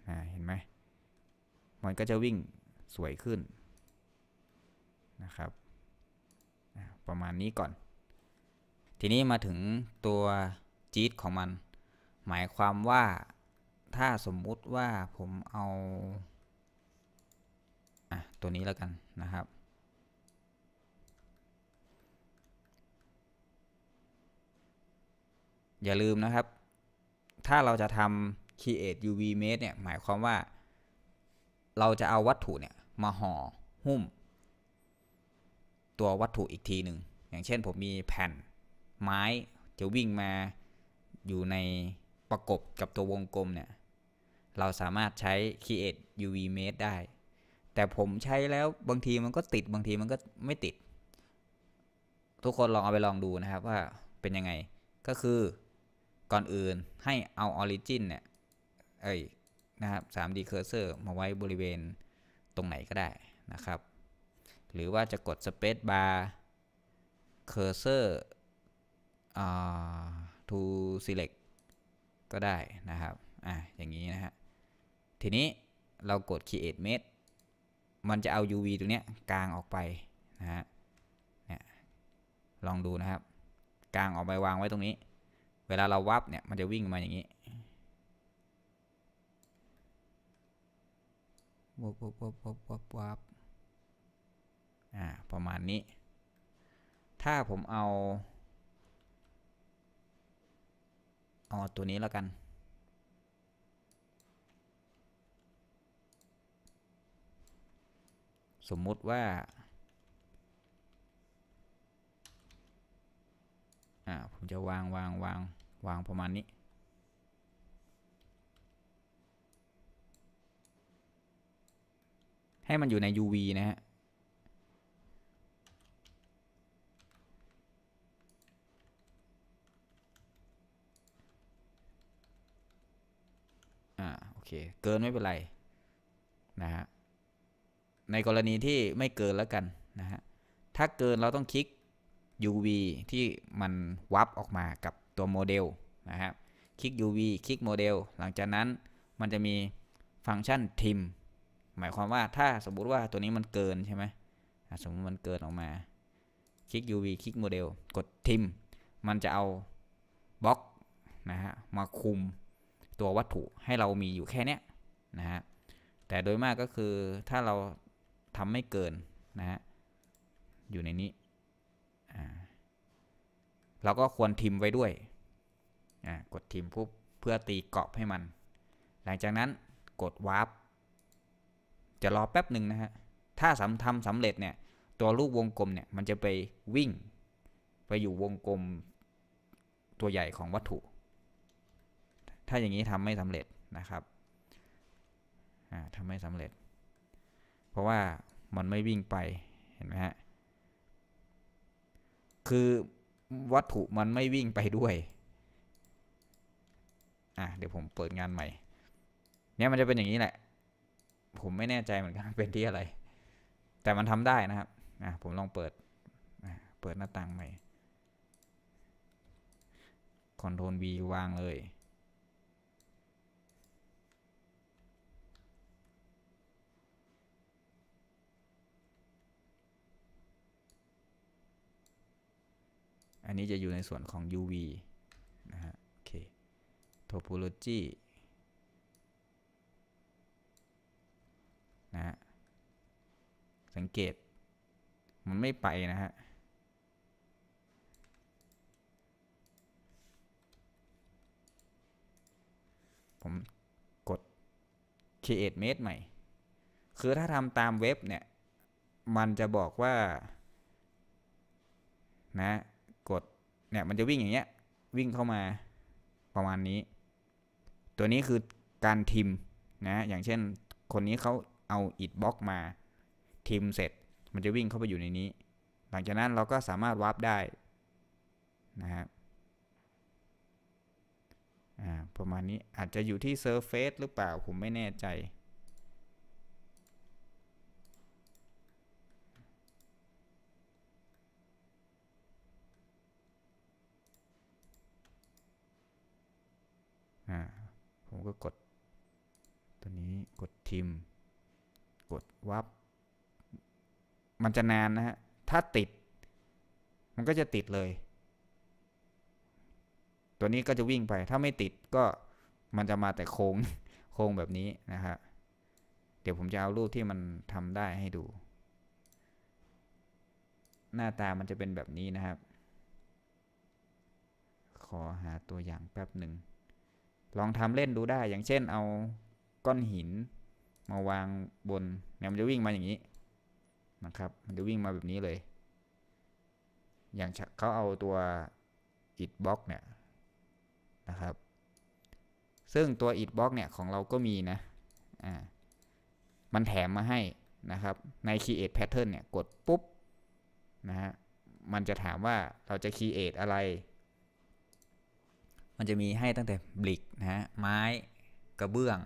นะเห็นไหมมันก็จะวิ่งสวยขึ้นนะครับประมาณนี้ก่อน ทีนี้มาถึงตัวจี๊ดของมัน หมายความว่า ถ้าสมมุติว่าผมเอา อ่ะ ตัวนี้แล้วกันนะครับ อย่าลืมนะครับ ถ้าเราจะทำ create UV mesh เนี่ย หมายความว่า เราจะเอาวัตถุเนี่ยมาห่อหุ้มตัว วัตถุอีกทีหนึ่งอย่างเช่นผมมีแผ่นไม้ จะ วิ่งมาอยู่ในประกบกับตัววงกลม เนี่ย เราสามารถใช้ create UV mesh ได้ แต่ผมใช้แล้วบางทีมันก็ติดบางทีมันก็ไม่ติด ทุกคนลอง เอาไปลองดูนะครับว่าเป็นยังไงก็คือ ก่อนอื่นให้ เอา origin เนี่ยเอ้ยนะครับ 3D cursor มาไว้บริเวณตรงไหนก็ได้นะครับหรือว่าจะกด Space Bar Cursor to select ก็ได้นะครับอ่ะอย่างนี้นะฮะทีนี้เรากด create mesh มันจะเอา UV ตัวเนี้ยกลางออกไปนะฮะเนี่ยลองดูนะครับ กลางออกไปวางไว้ตรงนี้ เวลาเราวับเนี่ยมันจะวิ่งมาอย่างนี้วับวับวับวับวับอ่าประมาณนี้ ถ้าผม เอา เอา ตัวนี้แล้วกัน สมมุติว่าอ่า ผมจะวาง วางวางวางประมาณนี้ ให้มันอยู่ใน UV นะฮะเคเกินไม่เป็นไรนะฮะ ในกรณีที่ไม่เกินแล้วกันนะฮะ ถ้าเกินเราต้องคลิก UV ที่ มัน วับ ออกมากับตัว โมเดล นะครับคลิก UV คลิกโมเดล หลังจากนั้น มันจะมีฟังก์ชันทิม หมายความว่าถ้าสมมุติว่าตัวนี้ มัน เกิน ใช่ไหม สมมติมัน เกินออกมา คลิก UV คลิกโมเดล กด ทิม มันจะเอาบล็อกนะฮะมาคุมตัว วัตถุให้เรามีอยู่แค่ เนี้ยนะฮะแต่โดยมากก็คือถ้าเราทำไม่ เกินนะฮะอยู่ในนี้ เราก็ควรทิมไว้ด้วยกดทิมปุ๊บเพื่อตีเกาะให้มัน หลังจากนั้นกด วาร์ปจะ รอ แป๊บหนึ่งนะ ฮะ ถ้าสำทำสำเร็จ เนี่ย ตัว ลูกวงกลม เนี่ย มันจะไปวิ่ง ไปอยู่วงกลมตัวใหญ่ของวัตถุถ้าอย่างนี้ทำไม่สำเร็จนะครับทำไม่สำเร็จ เพราะว่ามันไม่วิ่งไป เห็นไหมฮะ คือวัตถุมันไม่วิ่งไปด้วยอ่ะเดี๋ยวผมเปิดงานใหม่ เนี่ยมันจะเป็นอย่างนี้แหละ ผมไม่แน่ใจเหมือนกันเป็นที่อะไร แต่มัน ทำ ได้นะครับอ่ะผมลองเปิด เปิดหน้าต่างใหม่คอนทรลว V วางเลยอันนี้ จะอยู่ในส่วนของ UV นะ ฮะ โอเค topology นะ ฮะ สังเกต มัน ไม่ไปนะ ฮะ ผมกด create mesh ใหม่ คือถ้าทำตามเว็บ เนี่ย มันจะบอกว่า นะเนี่ยมันจะวิ่งอย่างเงี้ยวิ่งเข้ามาประมาณนี้ ตัวนี้คือการทิมนะอย่างเช่นคนนี้เขาเอาอิดบล็อกมา ทิมเสร็จ มันจะวิ่งเข้าไปอยู่ในนี้ หลังจากนั้นเราก็สามารถวาร์ปได้ นะครับประมาณนี้อาจจะอยู่ที่เซิร์ฟเฟซหรือเปล่า ผมไม่แน่ใจก็กดตัวนี้กดทิมกดวับมันจะนานนะฮะถ้าติดมันก็จะติดเลย ตัวนี้ก็จะวิ่งไปถ้าไม่ติดก็มันจะมาแต่โค้งโค้งแบบนี้นะฮะเดี๋ยวผมจะเอารูปที่มันทำได้ให้ดู หน้าตามันจะเป็นแบบนี้นะครับ ขอหาตัวอย่างแป๊บหนึ่งลองทำเล่นดู ได้ อย่างเช่น เอาก้อน หิน มา วางบนเนี่ยมันจะวิ่งมาอย่างนี้นะครับ มันจะวิ่งมาแบบนี้ เลย อย่างเขาเอาตัวอิดบล็อกเนี่ยนะครับ ซึ่งตัวอิดบล็อกเนี่ย ของเราก็มี นะ อ่า มันแถมมาให้นะครับ ใน create pattern เนี่ย กดปุ๊บนะฮะ มันจะถามว่าเราจะ create อะไรมันจะมีให้ตั้งแต่บลิกนะฮะไม้ กระเบื้อง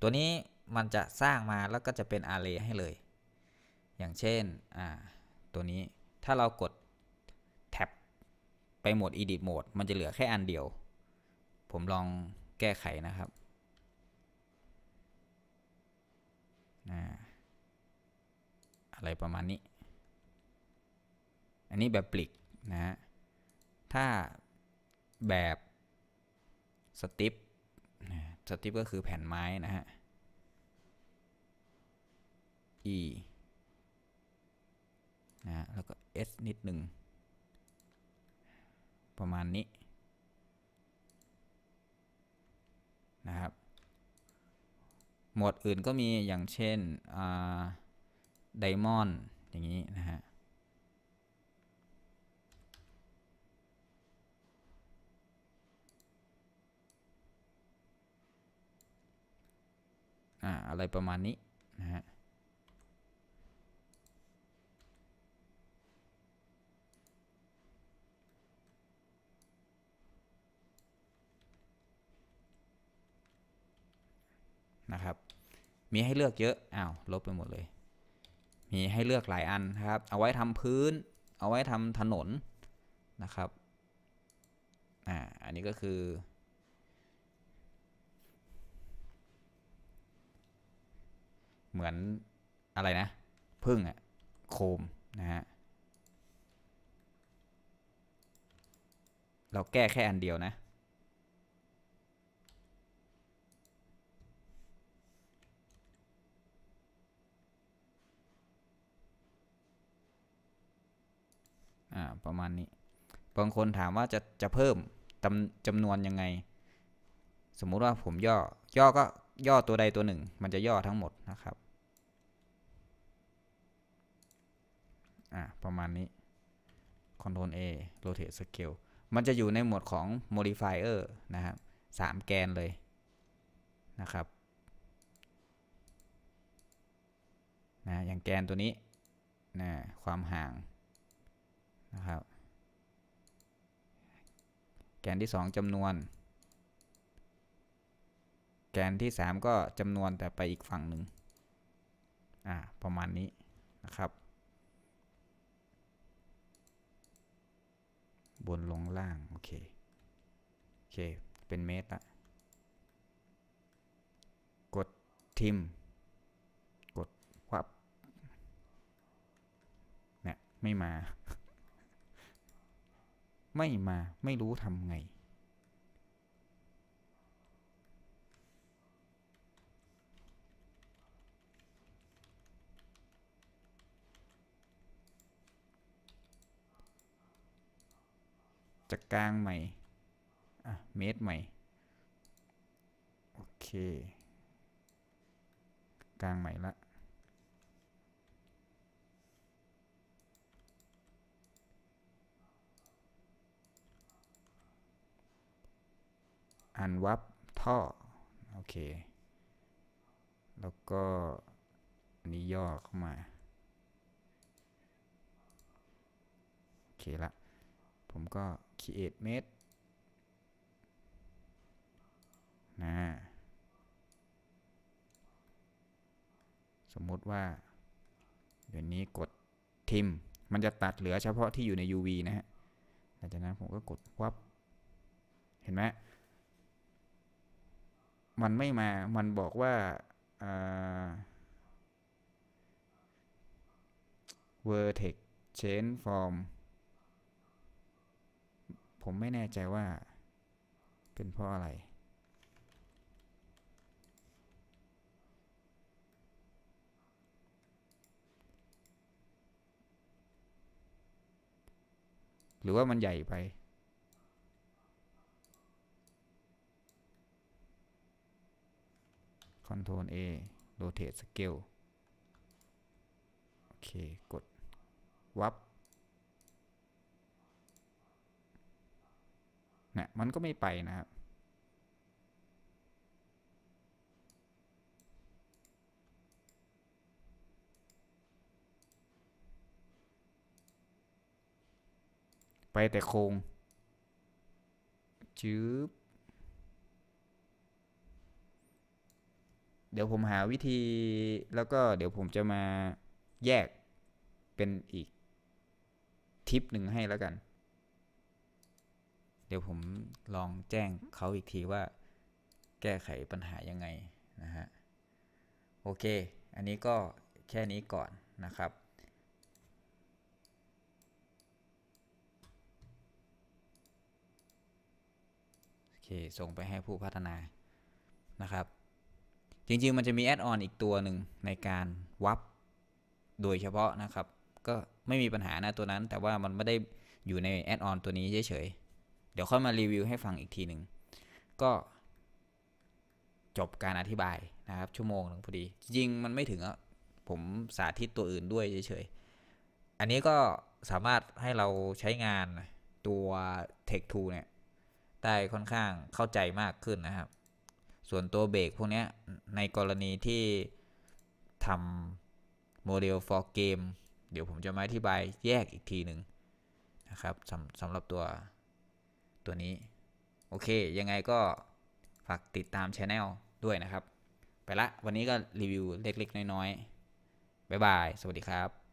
ตัวนี้มันจะสร้างมาแล้วก็จะเป็น อาร์เรย์ให้เลย อย่างเช่นอ่าตัวนี้ถ้าเรากดแท็บไป โหมด edit mode มันจะเหลือแค่อันเดียว ผมลองแก้ไขนะครับอะไรประมาณนี้ อันนี้แบบปลิกนะฮะถ้าแบบสติปสติปก็คือแผ่นไม้ นะ ฮะ e นะ แล้วก็ s นิดหนึ่งประมาณนี้ นะ ครับ หมวดอื่นก็มีอย่างเช่นไดมอนด์ อย่างนี้ นะ ฮะอะไร ประมาณนี้นะฮะนะ ครับ มีให้เลือกเยอะอ้าวลบไปหมดเลย มีให้เลือกหลายอันครับ เอาไว้ทำพื้นเอาไว้ทำถนนนะครับอ่าอันนี้ก็คือเหมือน อะไร นะพึ่งอะโคม นะ ฮะเราแก้แค่อันเดียวนะ อ่า ประมาณนี้ บางคนถามว่าจะ จะ เพิ่มจำจำนวน ยัง ไง สมมุติว่าผมย่อย่อก็ย่อตัวใดตัวหนึ่ง มันจะย่อทั้งหมดนะครับอ่ะประมาณนี้ Ctrl A Rotate Scale มันจะอยู่ในหมวดของ Modifier นะครับสามแกนเลยนะครับนะอย่างแกนตัวนี้นะความห่างนะครับ แกนที่ 2จำนวน แกนที่ 3 ก็จำนวนแต่ไปอีกฝั่งหนึ่งอ่า ประมาณนี้นะครับบนลงล่างโอเคโอเคเป็น เมตรละกดทิมกด ควับเนี่ยไม่ มา ไม่ มา ไม่รู้ทำไงจะกลาง ใหม่อะเมตรใหม่ โอเค กลาง ใหม่ละอันวับท่อ โอเค แล้วก็ อันนี้ย่อเข้ามา โอเคละ ผม ก็ create mesh นะสมมุติว่า เดี๋ยวนี้กดทิมมันจะตัดเหลือเฉพาะที่อยู่ใน UV นะฮะหลังจากนั้นผม ก็กดวับเห็นไหม มัน ไม่ มา มัน บอกว่า vertex change form ผม ไม่แน่ใจว่าเป็นเพราะ อะไร หรือว่า มัน ใหญ่ไป คอนโทรล A อโรเทสเกลโอเค กด วับเนี่ยมันก็ไม่ไปนะครับ ไปแต่ โครงจืบเดี๋ยวผมหาวิธีแล้วก็ เดี๋ยวผมจะมาแยกเป็นอีก ทิปหนึ่งให้แล้วกันเดี๋ยวผมลองแจ้งเขาอีกทีว่าแก้ไขปัญหายังไง นะฮะ โอเคอันนี้ก็แค่นี้ก่อนนะครับ โอเคส่งไปให้ผู้พัฒนานะครับ จริงๆ มันจะมีแอดออนอีกตัวหนึ่งในการวับโดยเฉพาะนะครับ ก็ไม่มีปัญหานะตัวนั้นแต่ว่ามันไม่ได้อยู่ในแอดออนตัวนี้เฉยเดี๋ยวค่อยมารีวิวให้ฟังอีกทีหนึ่ง ก็ จบการอธิบายนะครับชั่วโมงหนึ่งพอดี จริงมันไม่ถึงอะผมสาธิตตัวอื่นด้วยเฉยๆอันนี้ก็สามารถให้เราใช้งานตัว Tech o เนี่ย ได้ค่อนข้างเข้าใจมากขึ้นนะครับ ส่วนตัวเบรกพวกนี้ในกรณีที่ทำโมเดล for game เดี๋ยวผมจะมาอธิบายแยกอีกทีหนึ่งนะครับสำสำหรับตัวตัวนี้ โอเคยังไงก็ฝากติดตามช anel ด้วยนะครับ ไป ละวันนี้ก็รีวิวเล็ก ๆ น้อยๆบ๊ายบาย สวัสดีครับ